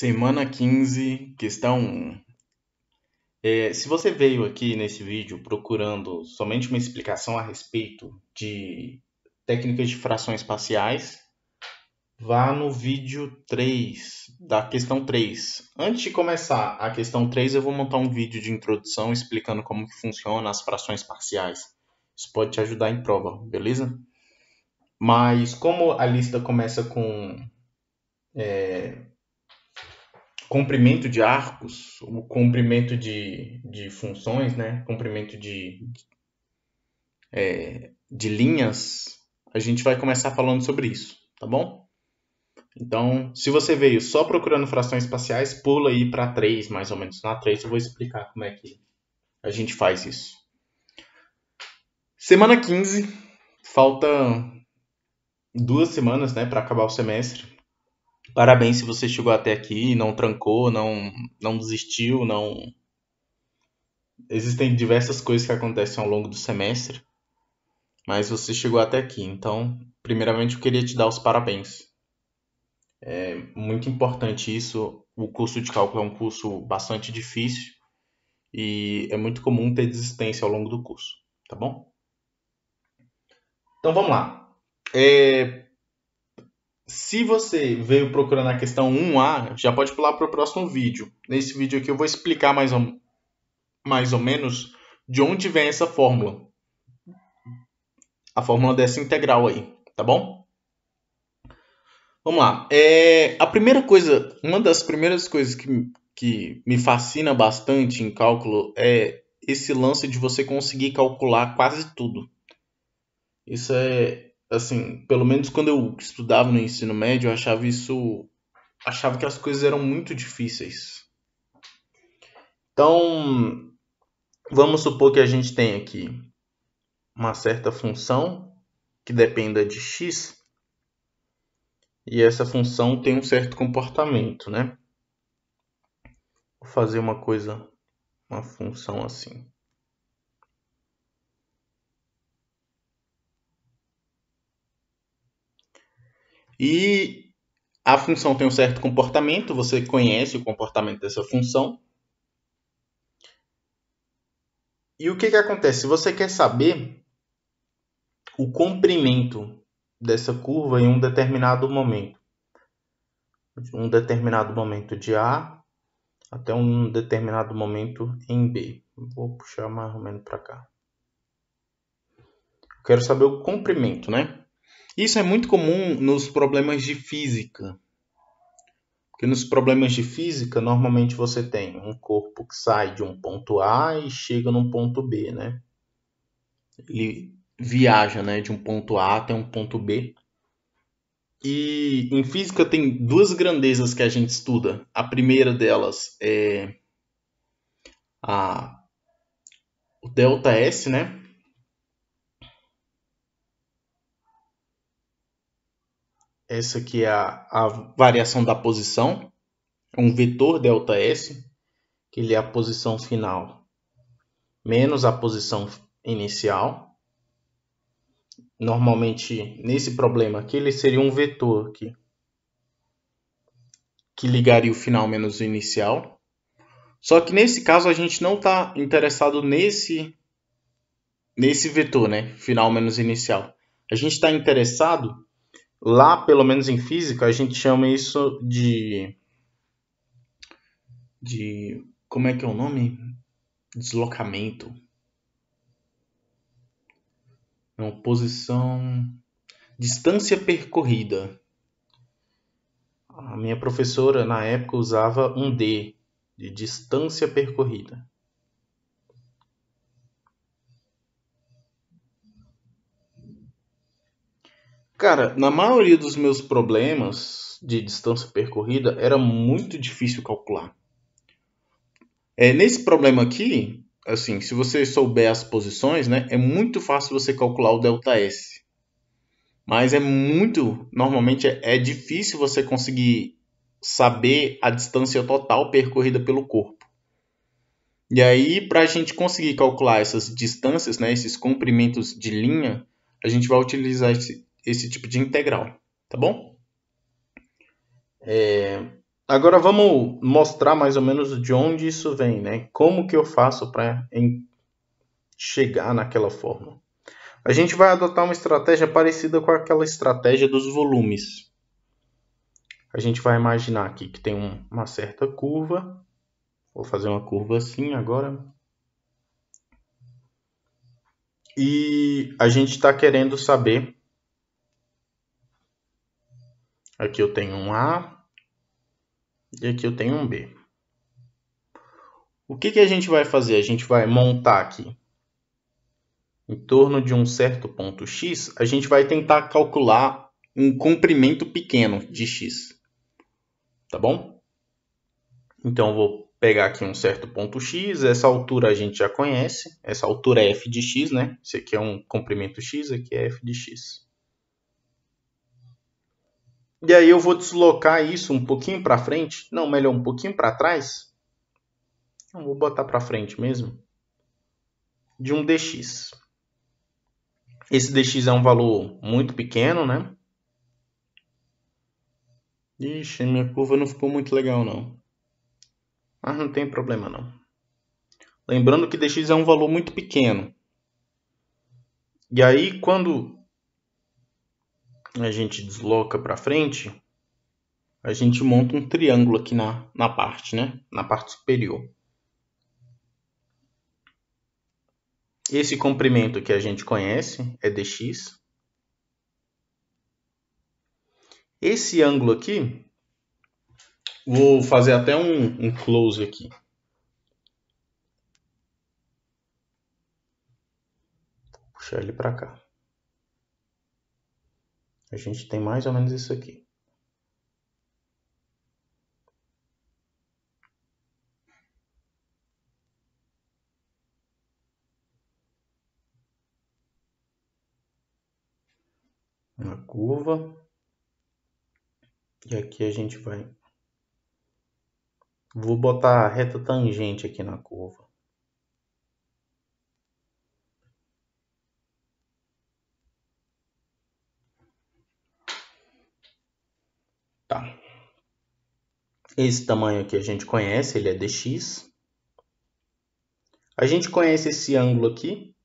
Semana 15, questão 1. É, se você veio aqui nesse vídeo procurando somente uma explicação a respeito de técnicas de frações parciais, vá no vídeo 3, da questão 3. Antes de começar a questão 3, eu vou montar um vídeo de introdução explicando como que funciona as frações parciais. Isso pode te ajudar em prova, beleza? Mas como a lista começa com... É, comprimento de arcos, o comprimento de, de funções, né? comprimento de, de, é, de linhas, a gente vai começar falando sobre isso, tá bom? Então, se você veio só procurando frações espaciais, pula aí para 3, mais ou menos. Na 3 eu vou explicar como é que a gente faz isso. Semana 15, falta duas semanas né, para acabar o semestre. Parabéns se você chegou até aqui, não trancou, não, não desistiu, não. Existem diversas coisas que acontecem ao longo do semestre, mas você chegou até aqui. Então, primeiramente, eu queria te dar os parabéns. É muito importante isso. O curso de cálculo é um curso bastante difícil e é muito comum ter desistência ao longo do curso, tá bom? Então vamos lá. É, se você veio procurando a questão 1A, já pode pular para o próximo vídeo. Nesse vídeo aqui eu vou explicar mais ou, mais ou menos de onde vem essa fórmula. A fórmula dessa integral aí, tá bom? Vamos lá. É, a primeira coisa, uma das primeiras coisas que, que me fascina bastante em cálculo é esse lance de você conseguir calcular quase tudo. Isso é, assim, pelo menos quando eu estudava no ensino médio, eu achava isso. achava que as coisas eram muito difíceis. Então, vamos supor que a gente tem aqui uma certa função que dependa de x e essa função tem um certo comportamento, né? Vou fazer uma coisa, uma função assim. E a função tem um certo comportamento, você conhece o comportamento dessa função. E o que, que acontece? Se você quer saber o comprimento dessa curva em um determinado momento, um determinado momento de A até um determinado momento em B. Vou puxar mais ou menos para cá. Quero saber o comprimento, né? Isso é muito comum nos problemas de física. Porque nos problemas de física, normalmente você tem um corpo que sai de um ponto A e chega num ponto B, né? Ele viaja, né, de um ponto A até um ponto B. E em física tem duas grandezas que a gente estuda. A primeira delas é a o delta S, né? essa aqui é a, a variação da posição, um vetor ΔS, que ele é a posição final menos a posição inicial. Normalmente, nesse problema aqui, ele seria um vetor aqui, que ligaria o final menos o inicial. Só que nesse caso a gente não está interessado nesse, nesse vetor, né? final menos inicial. A gente está interessado Lá, pelo menos em física, a gente chama isso de. de. como é que é o nome? Deslocamento. Não, é posição. Distância percorrida. A minha professora, na época, usava um D, de distância percorrida. Cara, na maioria dos meus problemas de distância percorrida era muito difícil calcular. É, nesse problema aqui, assim, se você souber as posições, né, é muito fácil você calcular o delta S. Mas é muito, normalmente é, é difícil você conseguir saber a distância total percorrida pelo corpo. E aí, para a gente conseguir calcular essas distâncias, né, esses comprimentos de linha, a gente vai utilizar esse, esse tipo de integral, tá bom? É, agora vamos mostrar mais ou menos de onde isso vem, né? Como que eu faço para chegar naquela forma? A gente vai adotar uma estratégia parecida com aquela estratégia dos volumes. A gente vai imaginar aqui que tem um, uma certa curva. Vou fazer uma curva assim agora. E a gente está querendo saber Aqui eu tenho um A e aqui eu tenho um B. O que, que a gente vai fazer? A gente vai montar aqui em torno de um certo ponto x, a gente vai tentar calcular um comprimento pequeno de x. Tá bom? Então, eu vou pegar aqui um certo ponto x, essa altura a gente já conhece, essa altura é f de x, né? Esse aqui é um comprimento x, aqui é f de x. E aí eu vou deslocar isso um pouquinho para frente. Não, melhor, um pouquinho para trás. Eu vou botar para frente mesmo. De um dx. Esse dx é um valor muito pequeno, né? Ixi, minha curva não ficou muito legal, não. Mas não tem problema, não. Lembrando que dx é um valor muito pequeno. E aí, quando a gente desloca para frente, a gente monta um triângulo aqui na, na parte, né? Na parte superior. Esse comprimento que a gente conhece é dx. Esse ângulo aqui, vou fazer até um, um close aqui. Vou puxar ele para cá. A gente tem mais ou menos isso aqui. Uma curva. E aqui a gente vai... Vou botar a reta tangente aqui na curva. Tá. Esse tamanho aqui a gente conhece, ele é dx. A gente conhece esse ângulo aqui.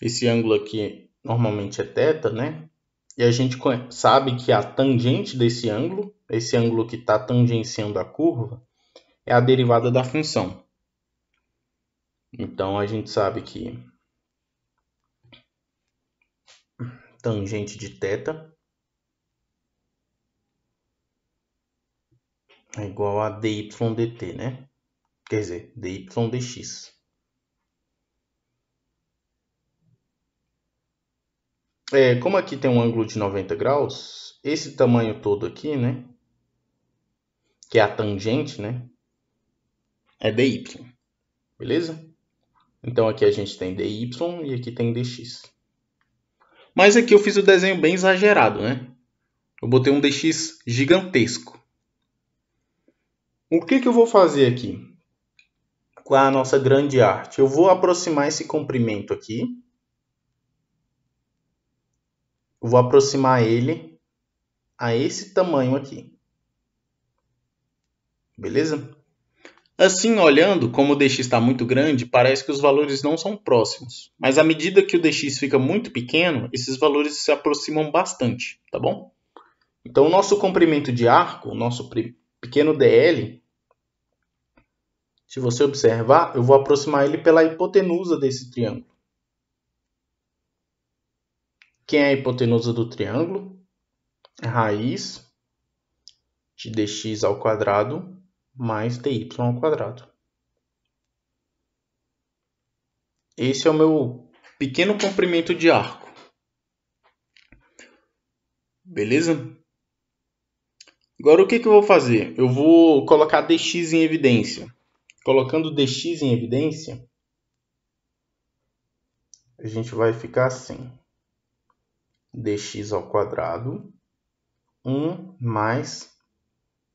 Esse ângulo aqui normalmente é θ, né? E a gente sabe que a tangente desse ângulo, esse ângulo que está tangenciando a curva, é a derivada da função. Então a gente sabe que tangente de θ é igual a dy dt, né? Quer dizer, dy dx. É, como aqui tem um ângulo de 90 graus, esse tamanho todo aqui, né? Que é a tangente, né? É dy, beleza? Então aqui a gente tem dy e aqui tem dx. Mas aqui eu fiz o desenho bem exagerado, né? Eu botei um dx gigantesco. O que, que eu vou fazer aqui com a nossa grande arte? Eu vou aproximar esse comprimento aqui. Eu vou aproximar ele a esse tamanho aqui. Beleza? Assim, olhando, como o dx está muito grande, parece que os valores não são próximos. Mas à medida que o dx fica muito pequeno, esses valores se aproximam bastante, tá bom? Então, o nosso comprimento de arco, o nosso pequeno dl, se você observar, eu vou aproximar ele pela hipotenusa desse triângulo. Quem é a hipotenusa do triângulo? É raiz de dx ao quadrado mais dy ao quadrado. Esse é o meu pequeno comprimento de arco. Beleza? Agora o que, que eu vou fazer? Eu vou colocar dx em evidência. Colocando dx em evidência, a gente vai ficar assim. dx ao quadrado 1 mais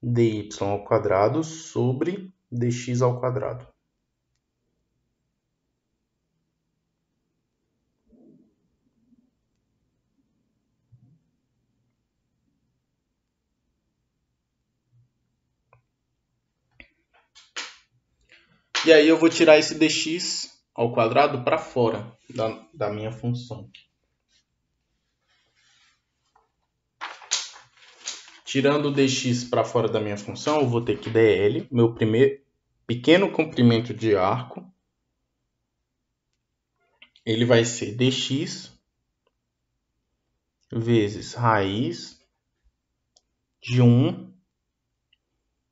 dy ao quadrado sobre dx ao quadrado. E aí eu vou tirar esse dx ao quadrado para fora da, da minha função. Tirando o dx para fora da minha função, eu vou ter que dl, meu primeiro pequeno comprimento de arco, ele vai ser dx vezes raiz de 1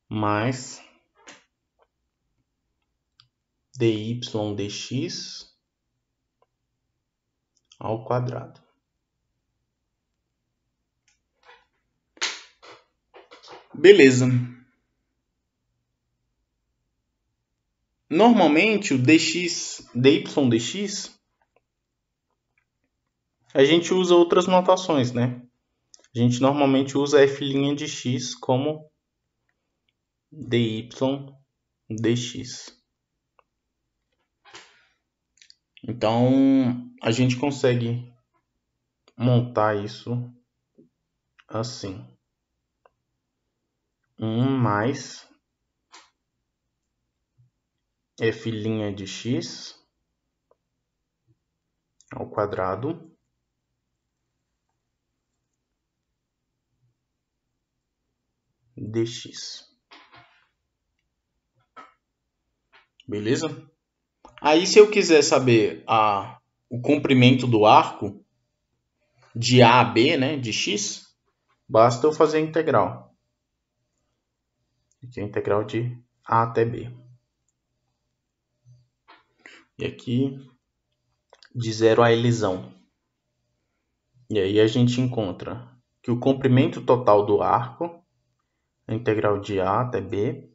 mais dy dx ao quadrado. Beleza. Normalmente o dx, dy dx, a gente usa outras notações, né? A gente normalmente usa f' de x como dy dx. Então a gente consegue montar isso assim. 1 mais f' de x ao quadrado dx. Beleza? Aí, se eu quiser saber a, o comprimento do arco de A a B, né, de x, basta eu fazer a integral. Aqui é a integral de A até B. E aqui, de zero a elisão. E aí a gente encontra que o comprimento total do arco, a integral de A até B,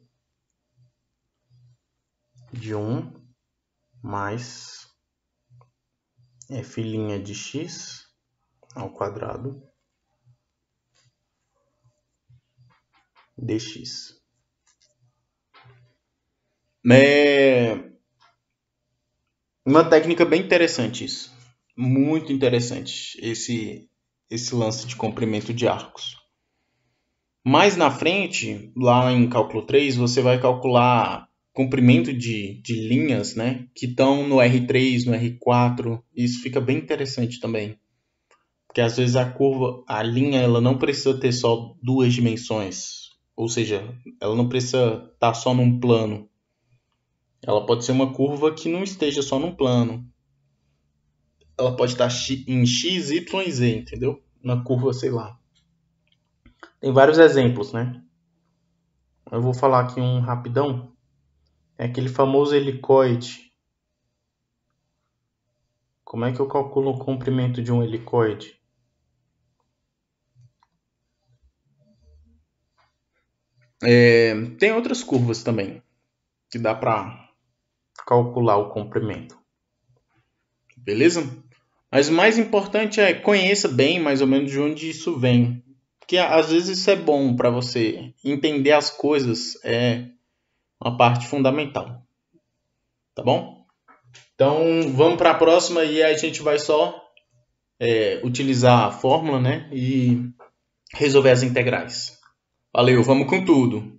de 1 mais é f' de x ao quadrado dx. É uma técnica bem interessante isso. Muito interessante esse, esse lance de comprimento de arcos. Mais na frente, lá em cálculo 3, você vai calcular comprimento de, de linhas, né? Que estão no R3, no R4. Isso fica bem interessante também. Porque às vezes a curva, a linha, ela não precisa ter só duas dimensões. Ou seja, ela não precisa estar tá só num plano. Ela pode ser uma curva que não esteja só num plano. Ela pode estar tá em x, y z, entendeu? Uma curva, sei lá. Tem vários exemplos, né? Eu vou falar aqui um rapidão é aquele famoso helicoide. Como é que eu calculo o comprimento de um helicoide? É, tem outras curvas também que dá para calcular o comprimento. Beleza? Mas o mais importante é conheça bem mais ou menos de onde isso vem. Porque às vezes isso é bom para você entender as coisas, é uma parte fundamental. Tá bom? Então vamos para a próxima e aí a gente vai só é, utilizar a fórmula né, e resolver as integrais. Valeu, vamos com tudo!